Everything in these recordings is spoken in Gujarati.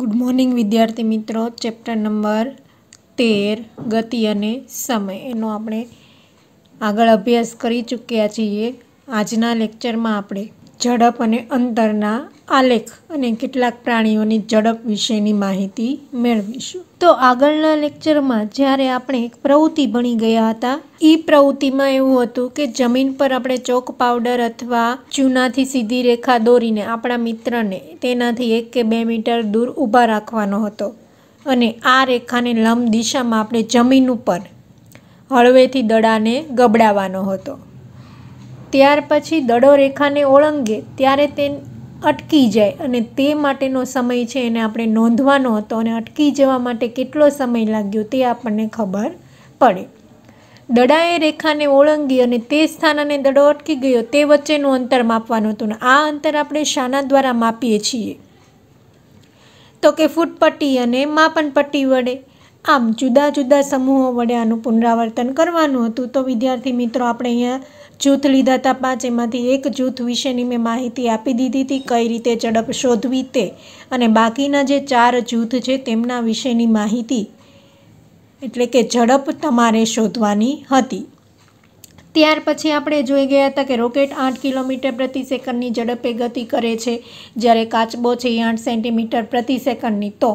ગુડ મોર્નિંગ વિદ્યાર્થી મિત્રો ચેપ્ટર નંબર તેર ગતિ અને સમય એનો આપણે આગળ અભ્યાસ કરી ચૂક્યા છીએ આજના લેક્ચરમાં આપણે ઝડપ અને અંતરના આલેખ અને કેટલાક પ્રાણીઓની ઝડપ વિશેની માહિતી મેળવીશું તો આગળના લેક્ચરમાં જ્યારે આપણે એક પ્રવૃત્તિ ભણી ગયા હતા એ પ્રવૃત્તિમાં એવું હતું કે જમીન પર આપણે ચોક પાવડર અથવા ચૂનાથી સીધી રેખા દોરીને આપણા મિત્રને તેનાથી એક કે બે મીટર દૂર ઊભા રાખવાનો હતો અને આ રેખાને લંબ દિશામાં આપણે જમીન ઉપર હળવેથી દડાને ગબડાવવાનો હતો ત્યાર પછી દડો રેખાને ઓળંગે ત્યારે તે અટકી જાય અને તે માટેનો સમય છે એને આપણે નોંધવાનો હતો અને અટકી જવા માટે કેટલો સમય લાગ્યો તે આપણને ખબર પડે દડાએ રેખાને ઓળંગી અને તે સ્થાન અને દડો અટકી ગયો તે વચ્ચેનું અંતર માપવાનું હતું ને આ અંતર આપણે શાના દ્વારા માપીએ છીએ તો કે ફૂટપટ્ટી અને માપનપટ્ટી વડે આમ જુદા જુદા સમૂહો વડે આનું પુનરાવર્તન કરવાનું હતું તો વિદ્યાર્થી મિત્રો આપણે અહીંયા જૂથ લીધા હતા પાંચ એમાંથી એક જૂથ વિશેની મેં માહિતી આપી દીધી હતી કઈ રીતે ઝડપ શોધવી તે અને બાકીના જે ચાર જૂથ છે તેમના વિશેની માહિતી એટલે કે ઝડપ તમારે શોધવાની હતી ત્યાર પછી આપણે જોઈ ગયા હતા કે રોકેટ આઠ કિલોમીટર પ્રતિ સેકન્ડની ઝડપે ગતિ કરે છે જ્યારે કાચબો છે એ આઠ સેન્ટીમીટર પ્રતિ સેકન્ડની તો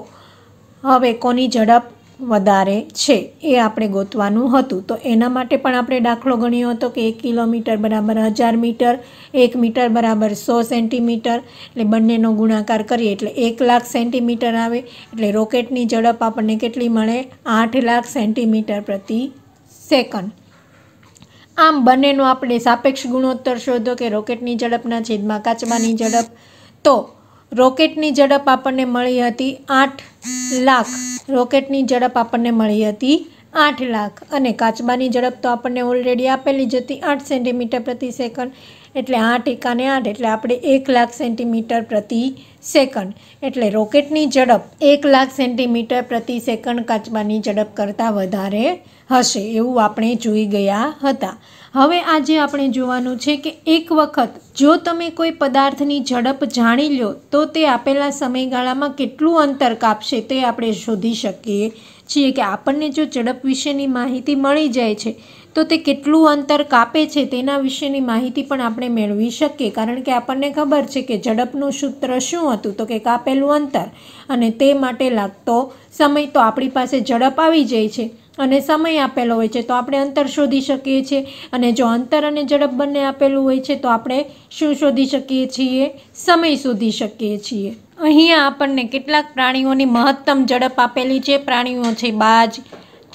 હવે કોની ઝડપ વધારે છે એ આપણે ગોતવાનું હતું તો એના માટે પણ આપણે દાખલો ગણ્યો હતો કે એક કિલોમીટર બરાબર હજાર મીટર એક મીટર બરાબર સો સેન્ટીમીટર એટલે બંનેનો ગુણાકાર કરીએ એટલે એક લાખ સેન્ટીમીટર આવે એટલે રોકેટની ઝડપ આપણને કેટલી મળે આઠ લાખ સેન્ટીમીટર પ્રતિ સેકન્ડ આમ બંનેનો આપણે સાપેક્ષ ગુણોત્તર શોધો કે રોકેટની ઝડપના છેદમાં કાચબાની ઝડપ તો રોકેટની ઝડપ આપણને મળી હતી આઠ લાખ રોકેટની ઝડપ આપણને મળી હતી આઠ લાખ અને કાચબાની ઝડપ તો આપણને ઓલરેડી આપેલી જ હતી આઠ સેન્ટીમીટર પ્રતિ સેકન્ડ એટલે આઠ એકાને આઠ એટલે આપણે એક લાખ સેન્ટીમીટર પ્રતિ સેકન્ડ એટલે રોકેટની ઝડપ એક લાખ સેન્ટીમીટર પ્રતિ સેકન્ડ કાચબાની ઝડપ કરતાં વધારે હશે એવું આપણે જોઈ ગયા હતા હવે આજે આપણે જોવાનું છે કે એક વખત જો તમે કોઈ પદાર્થની ઝડપ જાણી લો તો તે આપેલા સમયગાળામાં કેટલું અંતર કાપશે તે આપણે શોધી શકીએ છીએ કે આપણને જો ઝડપ વિશેની માહિતી મળી જાય છે તો તે કેટલું અંતર કાપે છે તેના વિશેની માહિતી પણ આપણે મેળવી શકીએ કારણ કે આપણને ખબર છે કે ઝડપનું સૂત્ર શું હતું તો કે કાપેલું અંતર અને તે માટે લાગતો સમય તો આપણી પાસે ઝડપ આવી જાય છે અને સમય આપેલો હોય છે તો આપણે અંતર શોધી શકીએ છીએ અને જો અંતર અને ઝડપ બંને આપેલું હોય છે તો આપણે શું શોધી શકીએ છીએ સમય શોધી શકીએ છીએ અહીંયા આપણને કેટલાક પ્રાણીઓની મહત્તમ ઝડપ આપેલી છે પ્રાણીઓ છે બાજ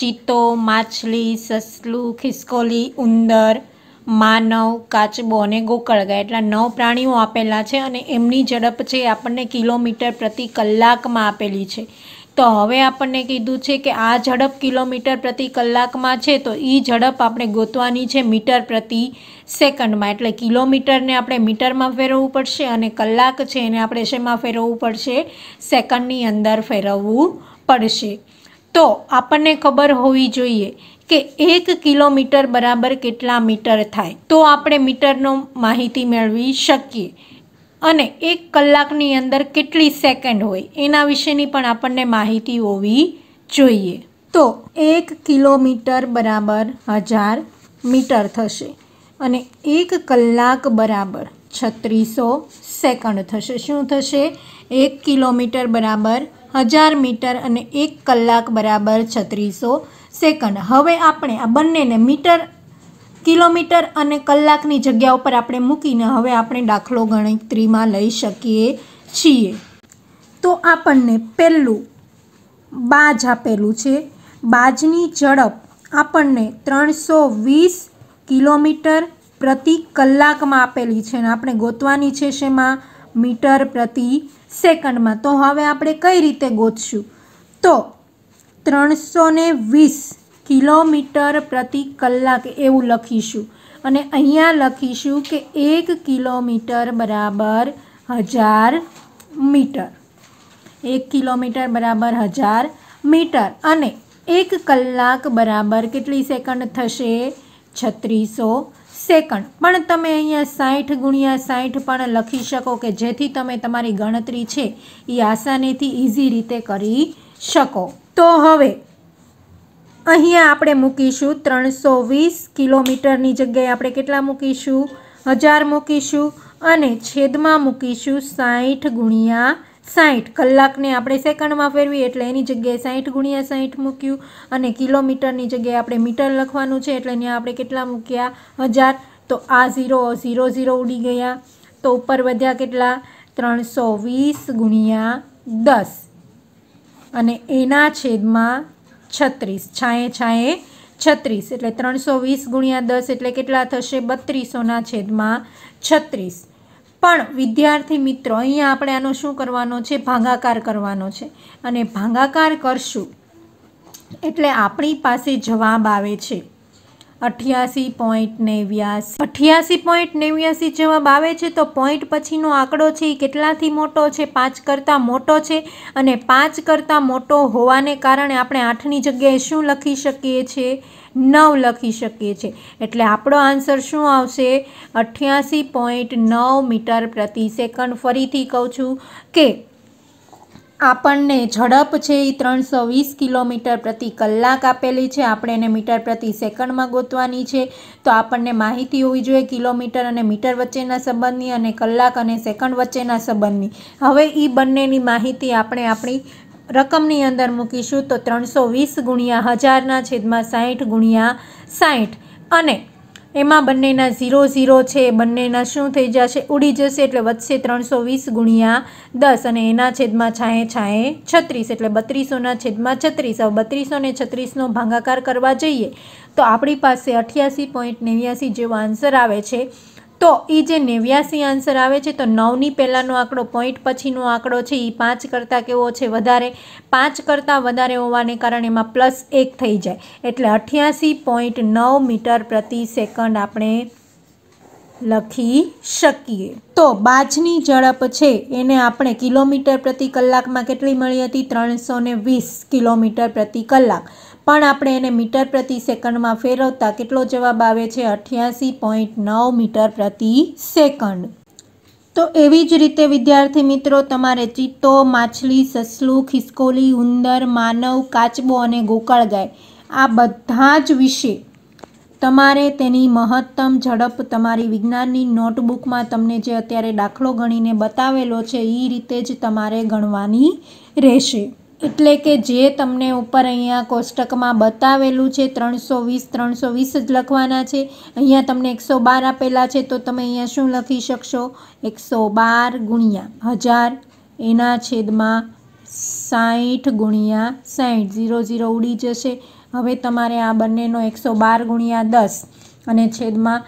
ચિત્તો માછલી સસલું ખિસકોલી ઉંદર માનવ કાચબો અને ગોકળગા એટલા નવ પ્રાણીઓ આપેલા છે અને એમની ઝડપ છે આપણને કિલોમીટર પ્રતિ કલાકમાં આપેલી છે તો હવે આપણને કીધું છે કે આ ઝડપ કિલોમીટર પ્રતિ કલાકમાં છે તો એ ઝડપ આપણે ગોતવાની છે મીટર પ્રતિ સેકન્ડમાં એટલે કિલોમીટરને આપણે મીટરમાં ફેરવવું પડશે અને કલાક છે એને આપણે શેમાં ફેરવવું પડશે સેકન્ડની અંદર ફેરવવું પડશે તો આપણને ખબર હોવી જોઈએ કે એક કિલોમીટર બરાબર કેટલા મીટર થાય તો આપણે મીટરનો માહિતી મેળવી શકીએ અને એક કલાકની અંદર કેટલી સેકન્ડ હોય એના વિશેની પણ આપણને માહિતી હોવી જોઈએ તો એક કિલોમીટર બરાબર હજાર મીટર થશે અને એક કલાક બરાબર છત્રીસો સેકન્ડ થશે શું થશે એક કિલોમીટર બરાબર હજાર મીટર અને એક કલાક બરાબર છત્રીસો સેકન્ડ હવે આપણે આ બંનેને મીટર કિલોમીટર અને કલાકની જગ્યા ઉપર આપણે મૂકીને હવે આપણે દાખલો ગણતરીમાં લઈ શકીએ છીએ તો આપણને પહેલું બાજ આપેલું છે બાજની ઝડપ આપણને ત્રણસો વીસ કિલોમીટર પ્રતિ કલાકમાં આપેલી છે અને આપણે ગોતવાની છે શેમાં મીટર પ્રતિ સેકન્ડમાં તો હવે આપણે કઈ રીતે ગોતશું તો ત્રણસો વીસ કિલોમીટર પ્રતિ કલાક એવું લખીશું અને અહીંયા લખીશું કે એક કિલોમીટર બરાબર હજાર મીટર એક કિલોમીટર બરાબર હજાર મીટર અને એક કલાક બરાબર કેટલી સેકન્ડ થશે છત્રીસો સેકન્ડ પણ તમે અહીંયા સાઠ ગુણ્યા સાઠ પણ લખી શકો કે જેથી તમે તમારી ગણતરી છે એ આસાનીથી ઇઝી રીતે કરી શકો તો હવે અહીંયા આપણે મૂકીશું ત્રણસો વીસ કિલોમીટરની જગ્યાએ આપણે કેટલા મૂકીશું હજાર મૂકીશું અને છેદમાં મૂકીશું સાઠ ગુણ્યા સાઠ કલાકને આપણે સેકન્ડમાં ફેરવીએ એટલે એની જગ્યાએ સાઠ ગુણ્યા સાઠ મૂક્યું અને કિલોમીટરની જગ્યાએ આપણે મીટર લખવાનું છે એટલે ત્યાં આપણે કેટલા મૂક્યા હજાર તો આ ઝીરો ઝીરો ઝીરો ઉડી ગયા તો ઉપર વધ્યા કેટલા ત્રણસો વીસ ગુણ્યા દસ અને એના છેદમાં છત્રીસ છાંએ છાંએ છત્રીસ એટલે ત્રણસો વીસ ગુણ્યા દસ એટલે કેટલા થશે બત્રીસોના છેદમાં છત્રીસ પણ વિદ્યાર્થી મિત્રો અહીંયા આપણે આનો શું કરવાનો છે ભાગાકાર કરવાનો છે અને ભાગાકાર કરશું એટલે આપણી પાસે જવાબ આવે છે અઠ્યાસી પોઈન્ટ નેવ્યાસી અઠ્યાસી પોઈન્ટ નેવ્યાસી જવાબ આવે છે તો પોઈન્ટ પછીનો આંકડો છે એ કેટલાથી મોટો છે પાંચ કરતાં મોટો છે અને પાંચ કરતાં મોટો હોવાને કારણે આપણે આઠની જગ્યાએ શું લખી શકીએ છીએ નવ લખી શકીએ છીએ એટલે આપણો આન્સર શું આવશે અઠ્યાસી પોઈન્ટ નવ મીટર પ્રતિ સેકન્ડ ફરીથી કહું છું કે આપણને ઝડપ છે એ ત્રણસો વીસ કિલોમીટર પ્રતિ કલાક આપેલી છે આપણે એને મીટર પ્રતિ સેકન્ડમાં ગોતવાની છે તો આપણને માહિતી હોવી જોઈએ કિલોમીટર અને મીટર વચ્ચેના સંબંધની અને કલાક અને સેકન્ડ વચ્ચેના સંબંધની હવે એ બંનેની માહિતી આપણે આપણી રકમની અંદર મૂકીશું તો ત્રણસો વીસ ગુણ્યા હજારના છેદમાં સાહીઠ ગુણ્યા સાહીઠ અને એમાં બંનેના ઝીરો ઝીરો છે બંનેના શું થઈ જશે ઉડી જશે એટલે વધશે ત્રણસો વીસ ગુણ્યા દસ અને એના છેદમાં છાંએ છાંએ છત્રીસ એટલે બત્રીસોના છેદમાં છત્રીસ હવે બત્રીસો ને છત્રીસનો ભાગાકાર કરવા જઈએ તો આપણી પાસે અઠ્યાસી પોઈન્ટ નેવ્યાસી જેવો આન્સર આવે છે તો એ જે નેવ્યાસી આન્સર આવે છે તો નવની પહેલાંનો આંકડો પોઈન્ટ પછીનો આંકડો છે એ પાંચ કરતાં કેવો છે વધારે પાંચ કરતાં વધારે હોવાને કારણે એમાં પ્લસ એક થઈ જાય એટલે અઠ્યાસી પોઈન્ટ નવ મીટર પ્રતિ સેકન્ડ આપણે લખી શકીએ તો બાજની ઝડપ છે એને આપણે કિલોમીટર પ્રતિ કલાકમાં કેટલી મળી હતી ત્રણસો વીસ કિલોમીટર પ્રતિ કલાક પણ આપણે એને મીટર પ્રતિ સેકન્ડમાં ફેરવતા કેટલો જવાબ આવે છે અઠ્યાસી પોઈન્ટ નવ મીટર પ્રતિ સેકન્ડ તો એવી જ રીતે વિદ્યાર્થી મિત્રો તમારે ચિત્તો માછલી સસલું ખિસકોલી ઉંદર માનવ કાચબો અને ગોકળ ગાય આ બધા જ વિશે તમારે તેની મહત્તમ ઝડપ તમારી વિજ્ઞાનની નોટબુકમાં તમને જે અત્યારે દાખલો ગણીને બતાવેલો છે એ રીતે જ તમારે ગણવાની રહેશે એટલે કે જે તમને ઉપર અહીંયા કોષ્ટકમાં બતાવેલું છે ત્રણસો વીસ ત્રણસો વીસ જ લખવાના છે અહીંયા તમને એકસો બાર આપેલા છે તો તમે અહીંયા શું લખી શકશો એકસો બાર ગુણ્યા હજાર એના છેદમાં સાઠ ગુણ્યા સાઠ ઝીરો ઝીરો ઉડી જશે હવે તમારે આ બંનેનો એકસો બાર ગુણ્યા દસ અને છેદમાં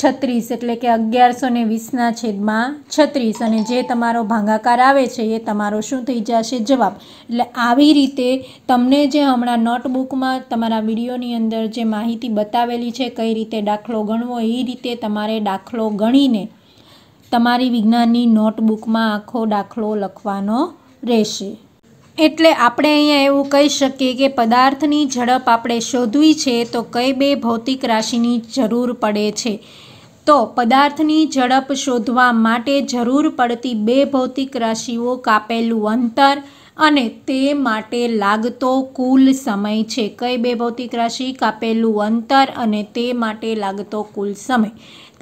છત્રીસ એટલે કે અગિયારસો ને વીસના છેદમાં છત્રીસ અને જે તમારો ભાંગાકાર આવે છે એ તમારો શું થઈ જશે જવાબ એટલે આવી રીતે તમને જે હમણાં નોટબુકમાં તમારા વિડીયોની અંદર જે માહિતી બતાવેલી છે કઈ રીતે દાખલો ગણવો એ રીતે તમારે દાખલો ગણીને તમારી વિજ્ઞાનની નોટબુકમાં આખો દાખલો લખવાનો રહેશે એટલે આપણે અહીંયા એવું કહી શકીએ કે પદાર્થની ઝડપ આપણે શોધવી છે તો કઈ બે ભૌતિક રાશિની જરૂર પડે છે તો પદાર્થની ઝડપ શોધવા માટે જરૂર પડતી બે ભૌતિક રાશિઓ કાપેલું અંતર અને તે માટે લાગતો કુલ સમય છે કઈ બે ભૌતિક રાશિ કાપેલું અંતર અને તે માટે લાગતો કુલ સમય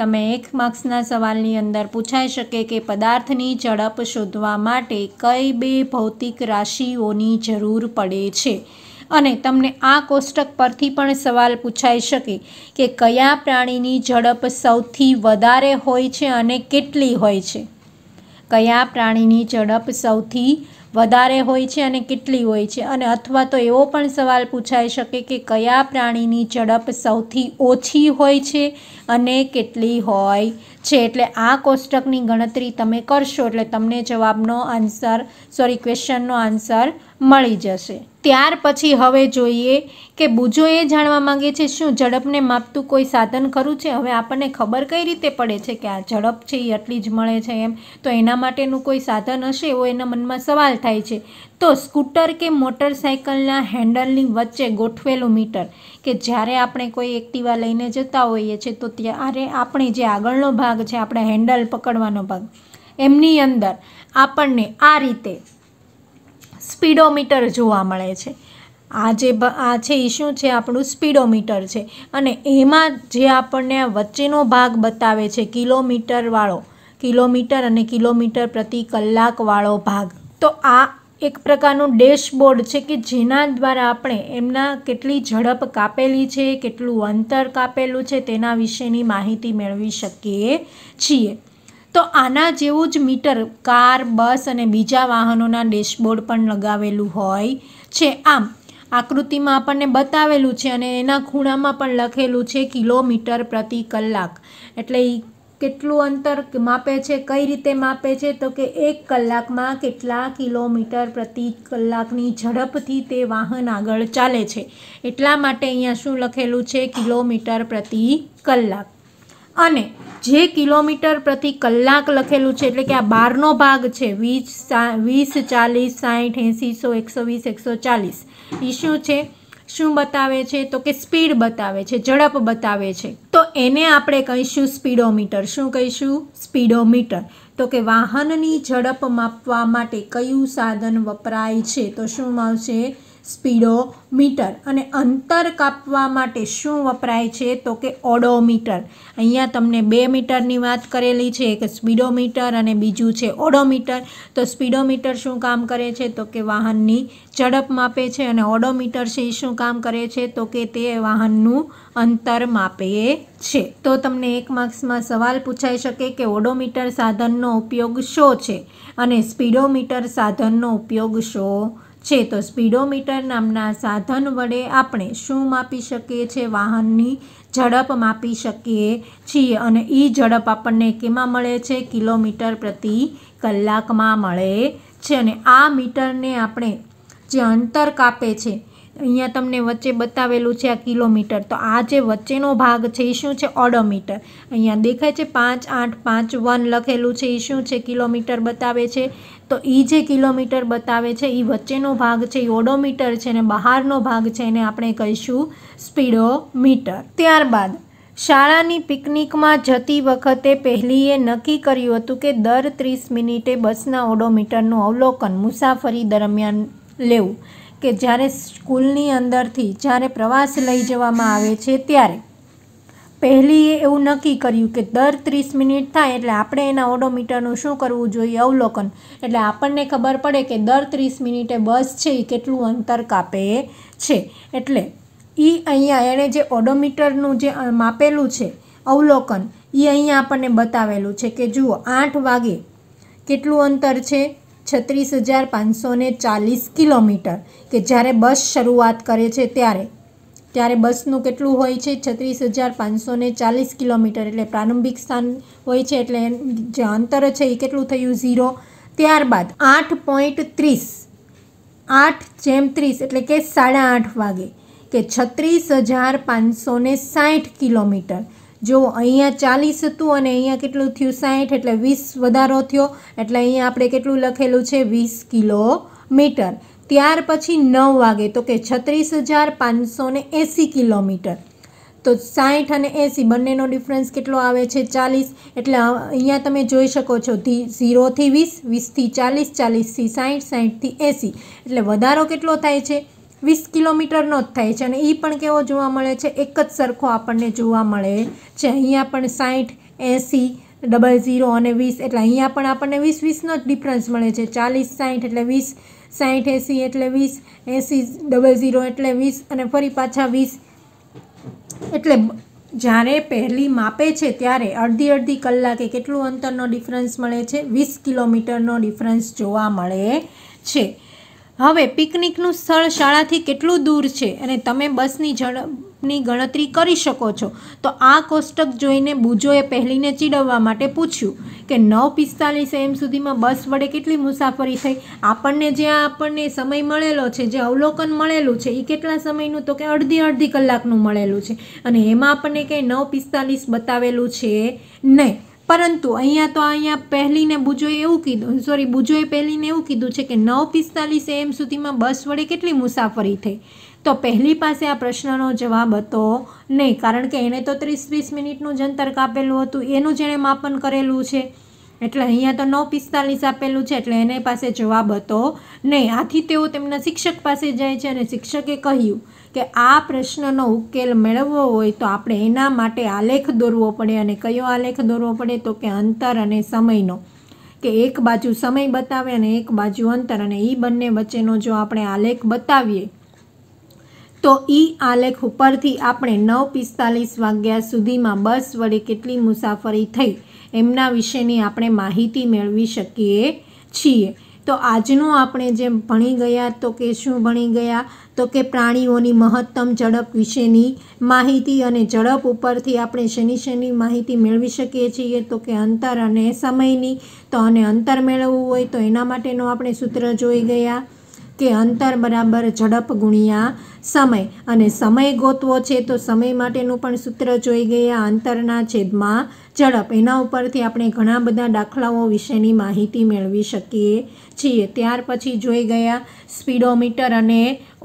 તમે એક માર્ક્સના સવાલની અંદર પૂછાઈ શકે કે પદાર્થની ઝડપ શોધવા માટે કઈ બે ભૌતિક રાશિઓની જરૂર પડે છે અને તમને આ કોષ્ટક પરથી પણ સવાલ પૂછાઈ શકે કે કયા પ્રાણીની ઝડપ સૌથી વધારે હોય છે અને કેટલી હોય છે કયા પ્રાણીની ઝડપ સૌથી વધારે હોય છે અને કેટલી હોય છે અને અથવા તો એવો પણ સવાલ પૂછાઈ શકે કે કયા પ્રાણીની ઝડપ સૌથી ઓછી હોય છે અને કેટલી હોય છે એટલે આ કોષ્ટકની ગણતરી તમે કરશો એટલે તમને જવાબનો આન્સર સોરી ક્વેશ્ચનનો આન્સર મળી જશે ત્યાર પછી હવે જોઈએ કે બુજો એ જાણવા માંગે છે શું ઝડપને માપતું કોઈ સાધન ખરું છે હવે આપણને ખબર કઈ રીતે પડે છે કે આ ઝડપ છે એ એટલી જ મળે છે એમ તો એના માટેનું કોઈ સાધન હશે એવો એના મનમાં સવાલ થાય છે તો સ્કૂટર કે મોટરસાઇકલના હેન્ડલની વચ્ચે ગોઠવેલું મીટર કે જ્યારે આપણે કોઈ એક્ટિવા લઈને જતા હોઈએ છીએ તો ત્યારે આપણે જે આગળનો ભાગ છે આપણે હેન્ડલ પકડવાનો ભાગ એમની અંદર આપણને આ રીતે સ્પીડોમીટર જોવા મળે છે આ જે આ છે એ શું છે આપણું સ્પીડોમીટર છે અને એમાં જે આપણને વચ્ચેનો ભાગ બતાવે છે કિલોમીટરવાળો કિલોમીટર અને કિલોમીટર પ્રતિ કલાકવાળો ભાગ તો આ એક પ્રકારનું ડેશબોર્ડ છે કે જેના દ્વારા આપણે એમના કેટલી ઝડપ કાપેલી છે કેટલું અંતર કાપેલું છે તેના વિશેની માહિતી મેળવી શકીએ છીએ તો આના જેવું જ મીટર કાર બસ અને બીજા વાહનોના ડેશબોર્ડ પણ લગાવેલું હોય છે આમ આકૃતિમાં આપણને બતાવેલું છે અને એના ખૂણામાં પણ લખેલું છે કિલોમીટર પ્રતિ કલાક એટલે કેટલું અંતર માપે છે કઈ રીતે માપે છે તો કે એક કલાકમાં કેટલા કિલોમીટર પ્રતિ કલાકની ઝડપથી તે વાહન આગળ ચાલે છે એટલા માટે અહીંયા શું લખેલું છે કિલોમીટર પ્રતિ કલાક અને જે કિલોમીટર પ્રતિ કલાક લખેલું છે એટલે કે આ બારનો ભાગ છે વીસ વીસ ચાલીસ સાઠ એંસી સો એકસો વીસ એકસો ચાલીસ એ શું છે શું બતાવે છે તો કે સ્પીડ બતાવે છે ઝડપ બતાવે છે તો એને આપણે કહીશું સ્પીડોમીટર શું કહીશું સ્પીડોમીટર તો કે વાહનની ઝડપ માપવા માટે કયું સાધન વપરાય છે તો શું આવશે સ્પીડોમીટર અને અંતર કાપવા માટે શું વપરાય છે તો કે ઓડોમીટર અહીંયા તમને બે મીટરની વાત કરેલી છે એક સ્પીડોમીટર અને બીજું છે ઓડોમીટર તો સ્પીડોમીટર શું કામ કરે છે તો કે વાહનની ઝડપ માપે છે અને ઓડોમીટર છે શું કામ કરે છે તો કે તે વાહનનું અંતર માપે છે તો તમને એક માર્ક્સમાં સવાલ પૂછાઈ શકે કે ઓડોમીટર સાધનનો ઉપયોગ શો છે અને સ્પીડોમીટર સાધનનો ઉપયોગ શો છે તો સ્પીડોમીટર નામના સાધન વડે આપણે શું માપી શકીએ છીએ વાહનની ઝડપ માપી શકીએ છીએ અને એ ઝડપ આપણને કેમાં મળે છે કિલોમીટર પ્રતિ કલાકમાં મળે છે અને આ મીટરને આપણે જે અંતર કાપે છે અહીંયા તમને વચ્ચે બતાવેલું છે આ કિલોમીટર તો આ જે વચ્ચેનો ભાગ છે એ શું છે ઓડોમીટર અહીંયા દેખાય છે પાંચ આઠ પાંચ વન લખેલું છે એ શું છે કિલોમીટર બતાવે છે તો એ જે કિલોમીટર બતાવે છે એ વચ્ચેનો ભાગ છે એ ઓડોમીટર છે અને બહારનો ભાગ છે એને આપણે કહીશું સ્પીડો મીટર ત્યારબાદ શાળાની પિકનિકમાં જતી વખતે પહેલીએ નક્કી કર્યું હતું કે દર ત્રીસ મિનિટે બસના ઓડોમીટરનું અવલોકન મુસાફરી દરમિયાન લેવું કે જ્યારે સ્કૂલની અંદરથી જ્યારે પ્રવાસ લઈ જવામાં આવે છે ત્યારે પહેલી એ એવું નક્કી કર્યું કે દર ત્રીસ મિનિટ થાય એટલે આપણે એના ઓડોમીટરનું શું કરવું જોઈએ અવલોકન એટલે આપણને ખબર પડે કે દર ત્રીસ મિનિટે બસ છે એ કેટલું અંતર કાપે છે એટલે એ અહીંયા એણે જે ઓડોમીટરનું જે માપેલું છે અવલોકન એ અહીંયા આપણને બતાવેલું છે કે જુઓ આઠ વાગે કેટલું અંતર છે છત્રીસ હજાર પાંચસો ચાલીસ કિલોમીટર કે જ્યારે બસ શરૂઆત કરે છે ત્યારે ત્યારે બસનું કેટલું હોય છે છત્રીસ હજાર પાંચસો ચાલીસ કિલોમીટર એટલે પ્રારંભિક સ્થાન હોય છે એટલે જે અંતર છે એ કેટલું થયું ઝીરો ત્યારબાદ આઠ પોઈન્ટ ત્રીસ આઠ જેમ ત્રીસ એટલે કે સાડા આઠ વાગે કે છત્રીસ હજાર પાંચસો સાઠ કિલોમીટર જો અહીંયા ચાલીસ હતું અને અહીંયા કેટલું થયું સાઠ એટલે વીસ વધારો થયો એટલે અહીંયા આપણે કેટલું લખેલું છે વીસ કિલોમીટર ત્યાર પછી નવ વાગે તો કે છત્રીસ હજાર પાંચસો ને એંસી કિલોમીટર તો સાઠ અને એંસી બંનેનો ડિફરન્સ કેટલો આવે છે ચાલીસ એટલે અહીંયા તમે જોઈ શકો છો ઝીરોથી વીસ વીસથી ચાલીસ ચાલીસથી સાઠ સાઠથી એંસી એટલે વધારો કેટલો થાય છે વીસ કિલોમીટરનો જ થાય છે અને એ પણ કેવો જોવા મળે છે એક જ સરખો આપણને જોવા મળે છે અહીંયા પણ સાઠ એંસી ડબલ ઝીરો અને વીસ એટલે અહીંયા પણ આપણને વીસ વીસનો જ ડિફરન્સ મળે છે ચાલીસ સાઠ એટલે વીસ સાઠ એંસી એટલે વીસ એંસી ડબલ ઝીરો એટલે વીસ અને ફરી પાછા વીસ એટલે જ્યારે પહેલી માપે છે ત્યારે અડધી અડધી કલાકે કેટલું અંતરનો ડિફરન્સ મળે છે વીસ કિલોમીટરનો ડિફરન્સ જોવા મળે છે હવે પિકનિકનું સ્થળ શાળાથી કેટલું દૂર છે અને તમે બસની ઝડપની ગણતરી કરી શકો છો તો આ કોષ્ટક જોઈને બુજોએ પહેલીને ચીડવવા માટે પૂછ્યું કે નવ પિસ્તાલીસ એમ સુધીમાં બસ વડે કેટલી મુસાફરી થઈ આપણને જ્યાં આપણને સમય મળેલો છે જે અવલોકન મળેલું છે એ કેટલા સમયનું તો કે અડધી અડધી કલાકનું મળેલું છે અને એમાં આપણને કંઈ નવ પિસ્તાલીસ બતાવેલું છે નહીં પરંતુ અહીંયા તો અહીંયા પહેલીને બુજોએ એવું કીધું સોરી બુજોએ પહેલીને એવું કીધું છે કે નવ પિસ્તાલીસ એમ સુધીમાં બસ વડે કેટલી મુસાફરી થઈ તો પહેલી પાસે આ પ્રશ્નનો જવાબ હતો નહીં કારણ કે એણે તો ત્રીસ ત્રીસ મિનિટનું જ અંતર કાપેલું હતું એનું જેણે માપન કરેલું છે એટલે અહીંયા તો નવ પિસ્તાલીસ આપેલું છે એટલે એને પાસે જવાબ હતો નહીં આથી તેઓ તેમના શિક્ષક પાસે જાય છે અને શિક્ષકે કહ્યું કે આ પ્રશ્નનો ઉકેલ મેળવવો હોય તો આપણે એના માટે આલેખ દોરવો પડે અને કયો આલેખ દોરવો પડે તો કે અંતર અને સમયનો કે એક બાજુ સમય બતાવે અને એક બાજુ અંતર અને એ બંને વચ્ચેનો જો આપણે આલેખ બતાવીએ તો એ આલેખ ઉપરથી આપણે નવ પિસ્તાલીસ વાગ્યા સુધીમાં બસ વડે કેટલી મુસાફરી થઈ એમના વિશેની આપણે માહિતી મેળવી શકીએ છીએ તો આજનું આપણે જેમ ભણી ગયા તો કે શું ભણી ગયા તો કે પ્રાણીઓની મહત્તમ ઝડપ વિશેની માહિતી અને ઝડપ ઉપરથી આપણે શેની શેની માહિતી મેળવી શકીએ છીએ તો કે અંતર અને સમયની તો અને અંતર મેળવવું હોય તો એના માટેનું આપણે સૂત્ર જોઈ ગયા કે અંતર બરાબર ઝડપ ગુણ્યા સમય અને સમય ગોતવો છે તો સમય માટેનું પણ સૂત્ર જોઈ ગયા અંતરના છેદમાં ઝડપ એના ઉપરથી આપણે ઘણા બધા દાખલાઓ વિશેની માહિતી મેળવી શકીએ છીએ ત્યાર પછી જોઈ ગયા સ્પીડોમીટર અને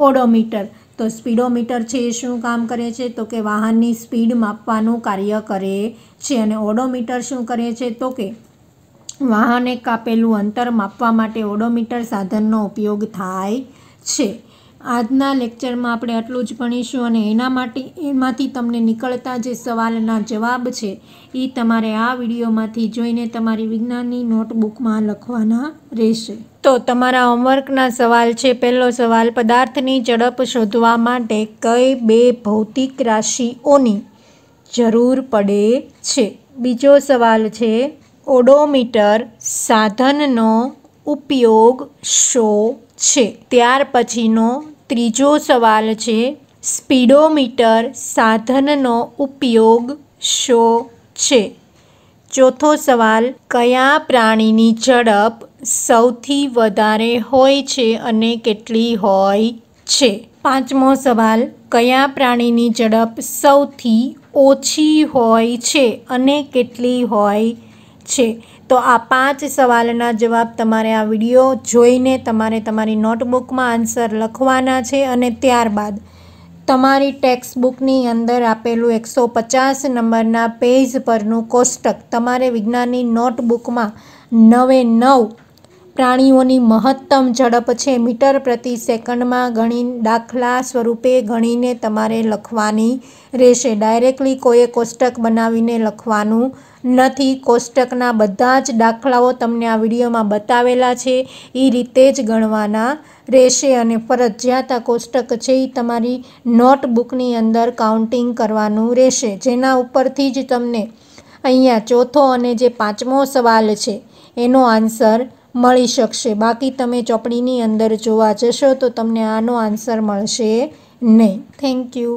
ઓડોમીટર તો સ્પીડોમીટર છે એ શું કામ કરે છે તો કે વાહનની સ્પીડ માપવાનું કાર્ય કરે છે અને ઓડોમીટર શું કરે છે તો કે વાહને કાપેલું અંતર માપવા માટે ઓડોમીટર સાધનનો ઉપયોગ થાય છે આજના લેક્ચરમાં આપણે આટલું જ ભણીશું અને એના માટે એમાંથી તમને નીકળતા જે સવાલના જવાબ છે એ તમારે આ વિડીયોમાંથી જોઈને તમારી વિજ્ઞાનની નોટબુકમાં લખવાના રહેશે તો તમારા હોમવર્કના સવાલ છે પહેલો સવાલ પદાર્થની ઝડપ શોધવા માટે કઈ બે ભૌતિક રાશિઓની જરૂર પડે છે બીજો સવાલ છે ઓડોમીટર સાધનનો ઉપયોગ શો છે ત્યાર પછીનો ત્રીજો સવાલ છે સ્પીડોમીટર સાધનનો ઉપયોગ શો છે ચોથો સવાલ કયા પ્રાણીની ઝડપ સૌથી વધારે હોય છે અને કેટલી હોય છે પાંચમો સવાલ કયા પ્રાણીની ઝડપ સૌથી ઓછી હોય છે અને કેટલી હોય છે તો આ પાંચ સવાલના જવાબ તમારે આ વિડીયો જોઈને તમારે તમારી નોટબુકમાં આન્સર લખવાના છે અને ત્યારબાદ તમારી ટેક્સ્ટબુકની અંદર આપેલું એકસો પચાસ નંબરના પેજ પરનું કોષ્ટક તમારે વિજ્ઞાનની નોટબુકમાં નવે નવ પ્રાણીઓની મહત્તમ ઝડપ છે મીટર પ્રતિ સેકન્ડમાં ગણી દાખલા સ્વરૂપે ગણીને તમારે લખવાની રહેશે ડાયરેક્ટલી કોઈએ કોષ્ટક બનાવીને લખવાનું નથી કોષ્ટકના બધા જ દાખલાઓ તમને આ વિડીયોમાં બતાવેલા છે એ રીતે જ ગણવાના રહેશે અને ફરજિયાત આ કોષ્ટક છે એ તમારી નોટબુકની અંદર કાઉન્ટિંગ કરવાનું રહેશે જેના ઉપરથી જ તમને અહીંયા ચોથો અને જે પાંચમો સવાલ છે એનો આન્સર મળી શકશે બાકી તમે ચોપડીની અંદર જોવા જશો તો તમને આનો આન્સર મળશે નહીં થેન્ક યુ